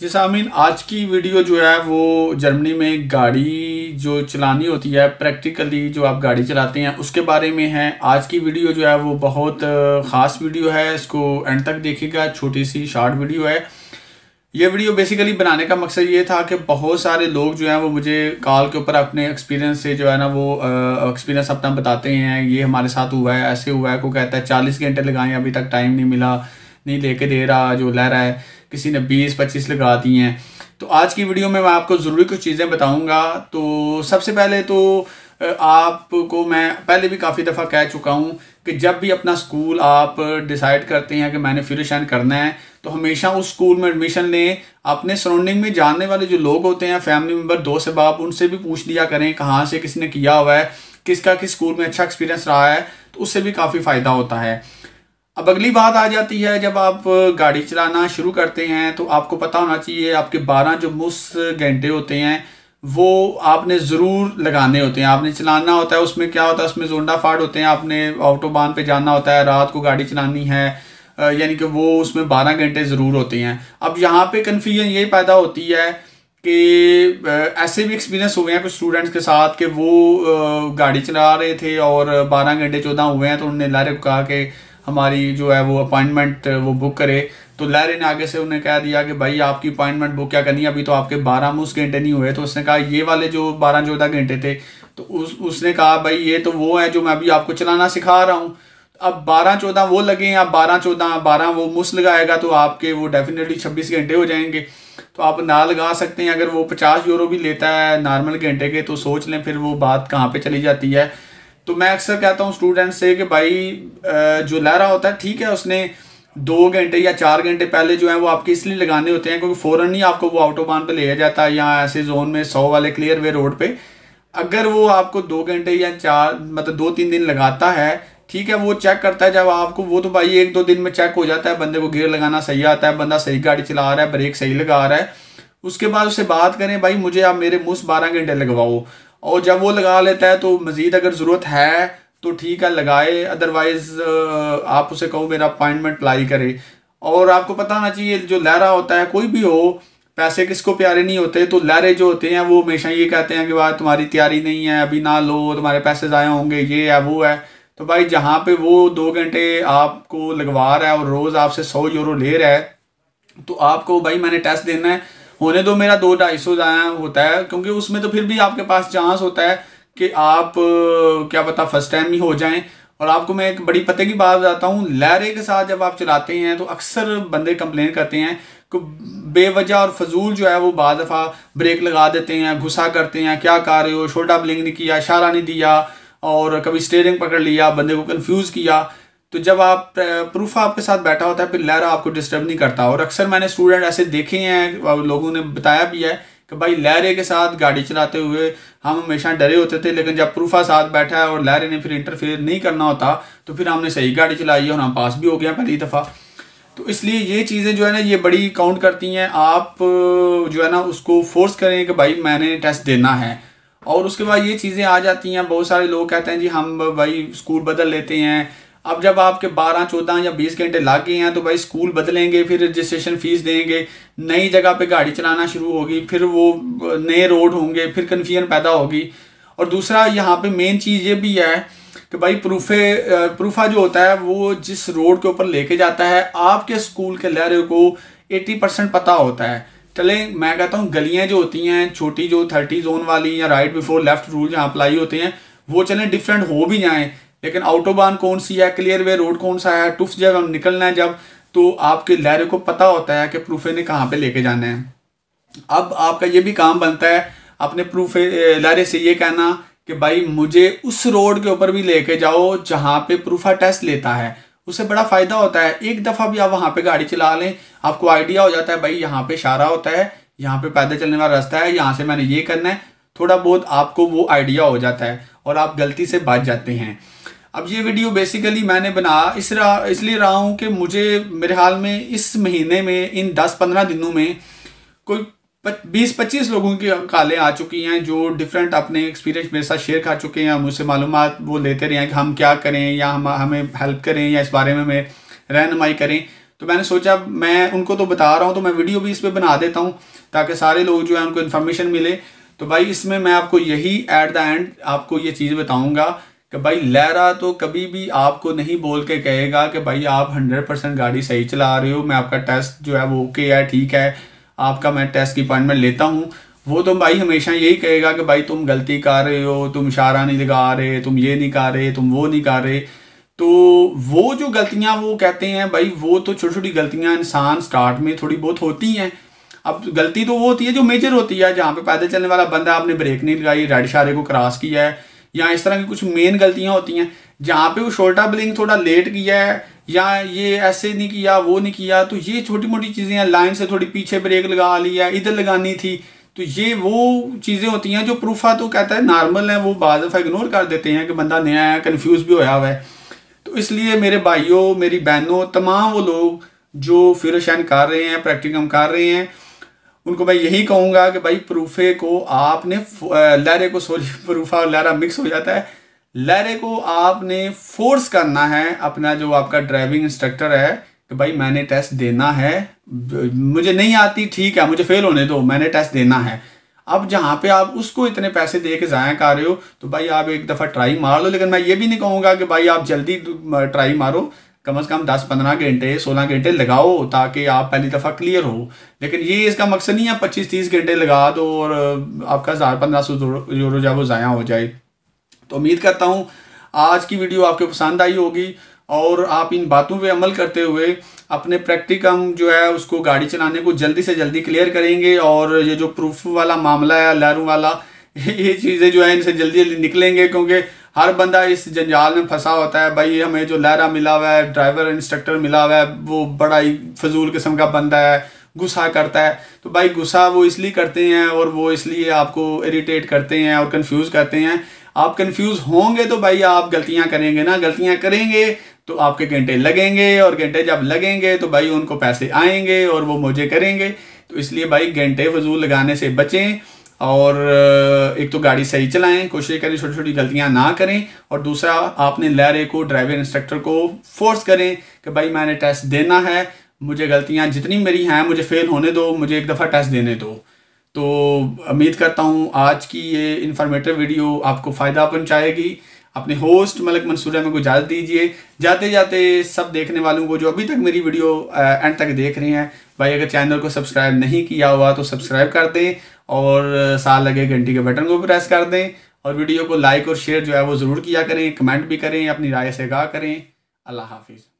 जी सामीन आज की वीडियो जो है वो जर्मनी में गाड़ी जो चलानी होती है प्रैक्टिकली जो आप गाड़ी चलाते हैं उसके बारे में है आज की वीडियो जो है वो बहुत ख़ास वीडियो है इसको एंड तक देखिएगा छोटी सी शॉर्ट वीडियो है ये वीडियो बेसिकली बनाने का मकसद ये था कि बहुत सारे लोग जो हैं वो मुझे कॉल के ऊपर अपने एक्सपीरियंस से जो है ना वो एक्सपीरियंस अपना बताते हैं ये हमारे साथ हुआ है ऐसे हुआ है को कहता है चालीस घंटे लगाएं अभी तक टाइम नहीं मिला नहीं लेके दे रहा जो ले रहा है किसी ने बीस पच्चीस लगा दी हैं तो आज की वीडियो में मैं आपको ज़रूरी कुछ चीज़ें बताऊंगा तो सबसे पहले तो आपको मैं पहले भी काफ़ी दफ़ा कह चुका हूँ कि जब भी अपना स्कूल आप डिसाइड करते हैं कि मैंने फ्यूरेशन करना है तो हमेशा उस स्कूल में एडमिशन लें अपने सराउंडिंग में जानने वाले जो लोग होते हैं फैमिली मेम्बर दोस्त बाप उनसे भी पूछ लिया करें कहाँ से किसी ने किया हुआ है किसका किस स्कूल में अच्छा एक्सपीरियंस रहा है तो उससे भी काफ़ी फ़ायदा होता है अब अगली बात आ जाती है जब आप गाड़ी चलाना शुरू करते हैं तो आपको पता होना चाहिए आपके बारह जो मुस घंटे होते हैं वो आपने ज़रूर लगाने होते हैं आपने चलाना होता है उसमें क्या होता है उसमें जोंडा फाड़ होते हैं आपने ऑटोबान पे जाना होता है रात को गाड़ी चलानी है यानी कि वो उसमें बारह घंटे ज़रूर होते हैं अब यहाँ पर कन्फ्यूजन ये पैदा होती है कि ऐसे भी एक्सपीरियंस हुए हैं कुछ स्टूडेंट्स के साथ कि वो गाड़ी चला रहे थे और बारह घंटे चौदह हुए हैं तो उन्होंने लारे को कहा कि हमारी जो है वो अपॉइंटमेंट वो बुक करे तो लहरे ने आगे से उन्हें कह दिया कि भाई आपकी अपॉइंटमेंट बुक क्या करनी है अभी तो आपके बारह मुस घंटे नहीं हुए तो उसने कहा ये वाले जो बारह चौदह घंटे थे तो उस उसने कहा भाई ये तो वो है जो मैं अभी आपको चलाना सिखा रहा हूँ अब बारह चौदह वो लगे आप बारह चौदह बारह वो मुस लगाएगा तो आपके वो डेफिनेटली छब्बीस घंटे हो जाएंगे तो आप ना लगा सकते हैं अगर वो पचास यूरो भी लेता है नॉर्मल घंटे के तो सोच लें फिर वो बात कहाँ पे चली जाती है तो मैं अक्सर कहता हूँ स्टूडेंट से कि भाई जो लहरा होता है ठीक है उसने दो घंटे या चार घंटे पहले जो है वो आपके इसलिए लगाने होते हैं क्योंकि फ़ौरन ही आपको वो आउटोबान पर लिया जाता है या ऐसे जोन में सौ वाले क्लियर वे रोड पे अगर वो आपको दो घंटे या चार मतलब दो तीन दिन लगाता है ठीक है वो चेक करता है जब आपको वो तो भाई एक दो दिन में चेक हो जाता है बंदे को गियर लगाना सही आता है बंदा सही गाड़ी चला रहा है ब्रेक सही लगा रहा है उसके बाद उससे बात करें भाई मुझे आप मेरे मुझ बारह घंटे लगवाओ और जब वो लगा लेता है तो मज़ीद अगर ज़रूरत है तो ठीक है लगाए अदरवाइज़ आप उसे कहो मेरा अपॉइंटमेंट लाई करे और आपको पता होना चाहिए जो लहरा होता है कोई भी हो पैसे किसको प्यारे नहीं होते तो लहरे जो होते हैं वो हमेशा ये कहते हैं कि भाई तुम्हारी तैयारी नहीं है अभी ना लो तुम्हारे पैसे ज़ाया होंगे ये है वो है तो भाई जहाँ पे वो दो घंटे आपको लगवा रहा है और रोज़ आपसे सौ यूरो ले रहा है तो आपको भाई मैंने टेस्ट देना है होने दो मेरा दो ढाई सौ होता है क्योंकि उसमें तो फिर भी आपके पास चांस होता है कि आप क्या पता फर्स्ट टाइम ही हो जाएं और आपको मैं एक बड़ी पते की बात बताता हूँ लहरे के साथ जब आप चलाते हैं तो अक्सर बंदे कंप्लेन करते हैं कि बेवजह और फजूल जो है वो बाद दफ़ा ब्रेक लगा देते हैं घुसा करते हैं क्या कर रहे हो छोटा ब्लिंग नहीं किया इशारा नहीं दिया और कभी स्टेयरिंग पकड़ लिया बंदे को कन्फ्यूज़ किया तो जब आप प्रूफ आपके साथ बैठा होता है फिर लहरा आपको डिस्टर्ब नहीं करता और अक्सर मैंने स्टूडेंट ऐसे देखे हैं और लोगों ने बताया भी है कि भाई लहरे के साथ गाड़ी चलाते हुए हम हमेशा डरे होते थे लेकिन जब प्रूफा साथ बैठा है और लहरे ने फिर इंटरफेयर नहीं करना होता तो फिर हमने सही गाड़ी चलाई और हम पास भी हो गया पहली दफ़ा तो इसलिए ये चीज़ें जो है ना ये बड़ी काउंट करती हैं आप जो है ना उसको फोर्स करें कि भाई मैंने टेस्ट देना है और उसके बाद ये चीज़ें आ जाती हैं बहुत सारे लोग कहते हैं जी हम भाई स्कूल बदल लेते हैं अब जब आपके 12, 14 या 20 घंटे लग गए हैं तो भाई स्कूल बदलेंगे फिर रजिस्ट्रेशन फ़ीस देंगे नई जगह पे गाड़ी चलाना शुरू होगी फिर वो नए रोड होंगे फिर कन्फ्यूजन पैदा होगी और दूसरा यहाँ पे मेन चीज़ ये भी है कि भाई प्रूफे प्रूफा जो होता है वो जिस रोड के ऊपर लेके जाता है आपके स्कूल के लहरे को एट्टी परसेंट पता होता है चले मैं कहता हूँ गलियाँ जो होती हैं छोटी जो थर्टी जोन वाली या राइट बिफोर लेफ्ट रूल जहाँ अप्लाई होते हैं वो चले डिफरेंट हो भी जाएँ लेकिन आउटोबान कौन सी है क्लियर वे रोड कौन सा है टुफ जब हम निकलना है जब तो आपके लहरे को पता होता है कि प्रूफे ने कहाँ पे लेके जाना है अब आपका ये भी काम बनता है अपने प्रूफे लहरे से ये कहना कि भाई मुझे उस रोड के ऊपर भी लेके जाओ जहाँ पे प्रूफा टेस्ट लेता है उससे बड़ा फ़ायदा होता है एक दफ़ा भी आप वहाँ पे गाड़ी चला लें आपको आइडिया हो जाता है भाई यहाँ पे इशारा होता है यहाँ पे पैदल चलने वाला रास्ता है यहाँ से मैंने ये करना है थोड़ा बहुत आपको वो आइडिया हो जाता है और आप गलती से बच जाते हैं अब ये वीडियो बेसिकली मैंने बनाया इस रहा इसलिए रहा हूँ कि मुझे मेरे हाल में इस महीने में इन 10-15 दिनों में कोई बीस पच्चीस लोगों की कॉलें आ चुकी हैं जो डिफरेंट अपने एक्सपीरियंस मेरे साथ शेयर कर चुके हैं मुझसे मालूम वो लेते रहे हैं कि हम क्या करें या हम हमें हेल्प करें या इस बारे में हमें रहनमाई करें तो मैंने सोचा मैं उनको तो बता रहा हूँ तो मैं वीडियो भी इस पर बना देता हूँ ताकि सारे लोग जो है उनको इन्फॉर्मेशन मिले तो भाई इसमें मैं आपको यही एट द एंड आपको ये चीज़ बताऊँगा कि भाई लहरा तो कभी भी आपको नहीं बोल के कहेगा कि भाई आप हंड्रेड परसेंट गाड़ी सही चला रहे हो मैं आपका टेस्ट जो है वो ओके है ठीक है आपका मैं टेस्ट की अपॉइंटमेंट लेता हूँ वो तो भाई हमेशा यही कहेगा कि भाई तुम गलती कर रहे हो तुम इशारा नहीं लगा रहे तुम ये नहीं कर रहे तुम वो नहीं कर रहे तो वो जो गलतियाँ वो कहते हैं भाई वो तो छोटी छोटी गलतियाँ इंसान स्टार्ट में थोड़ी बहुत होती हैं अब गलती तो वो होती है जो मेजर होती है जहाँ पे पैदल चलने वाला बंदा आपने ब्रेक नहीं लगाई रेड इशारे को क्रॉस किया है या इस तरह की कुछ मेन गलतियां होती हैं जहाँ पे वो शोल्डर ब्लिंग थोड़ा लेट किया है या ये ऐसे नहीं किया वो नहीं किया तो ये छोटी मोटी चीज़ें हैं लाइन से थोड़ी पीछे ब्रेक लगा ली है इधर लगानी थी तो ये वो चीज़ें होती हैं जो प्रूफा तो कहता है नॉर्मल है वो बाद इग्नोर कर देते हैं कि बंदा नया है कन्फ्यूज़ भी होया हुआ है तो इसलिए मेरे भाइयों मेरी बहनों तमाम वो लोग जो फिर कर रहे हैं प्रैक्टिकम कर रहे हैं उनको मैं यही कहूँगा कि भाई प्रूफे को आपने लहरे को सॉरी प्रूफा और लहरा मिक्स हो जाता है लहरे को आपने फोर्स करना है अपना जो आपका ड्राइविंग इंस्ट्रक्टर है कि भाई मैंने टेस्ट देना है मुझे नहीं आती ठीक है मुझे फेल होने दो मैंने टेस्ट देना है अब जहाँ पे आप उसको इतने पैसे दे के ज़ाया कर रहे हो तो भाई आप एक दफ़ा ट्राई मार लो लेकिन मैं ये भी नहीं कहूँगा कि भाई आप जल्दी ट्राई मारो कम से कम दस पंद्रह घंटे सोलह घंटे लगाओ ताकि आप पहली दफ़ा क्लियर हो लेकिन ये इसका मकसद नहीं है पच्चीस तीस घंटे लगा दो और आपका हज़ार पंद्रह सौ यूरो जो है वो ज़ाया हो जाए तो उम्मीद करता हूँ आज की वीडियो आपको पसंद आई होगी और आप इन बातों पे अमल करते हुए अपने प्रैक्टिकम जो है उसको गाड़ी चलाने को जल्दी से जल्दी क्लियर करेंगे और ये जो प्रूफ वाला मामला है लहरों वाला ये चीज़ें जो है इनसे जल्दी जल्दी निकलेंगे क्योंकि हर बंदा इस जंजाल में फंसा होता है भाई हमें जो लहरा मिला हुआ है ड्राइवर इंस्ट्रक्टर मिला हुआ है वो बड़ा ही फजूल किस्म का बंदा है गुस्सा करता है तो भाई गुस्सा वो इसलिए करते हैं और वो इसलिए आपको इरीटेट करते हैं और कन्फ्यूज़ करते हैं आप कन्फ्यूज़ होंगे तो भाई आप गलतियाँ करेंगे ना गलतियाँ करेंगे तो आपके घंटे लगेंगे और घंटे जब लगेंगे तो भाई उनको पैसे आएंगे और वो मुझे करेंगे तो इसलिए भाई घंटे फजूल लगाने से बचें और एक तो गाड़ी सही चलाएं कोशिश करें छोटी छोटी गलतियां ना करें और दूसरा आपने लहरे को ड्राइवर इंस्ट्रक्टर को फोर्स करें कि भाई मैंने टेस्ट देना है मुझे गलतियां जितनी मेरी हैं मुझे फेल होने दो मुझे एक दफ़ा टेस्ट देने दो तो उम्मीद करता हूँ आज की ये इंफॉर्मेटिव वीडियो आपको फ़ायदा पहुँचाएगी अपने होस्ट मलक मंसूर में को इजाज़त दीजिए जाते जाते सब देखने वालों को जो अभी तक मेरी वीडियो एंड तक देख रहे हैं भाई अगर चैनल को सब्सक्राइब नहीं किया हुआ तो सब्सक्राइब कर दें और साल लगे घंटी के बटन को भी प्रेस कर दें और वीडियो को लाइक और शेयर जो है वो ज़रूर किया करें कमेंट भी करें अपनी राय से गाह करें अल्लाह हाफिज़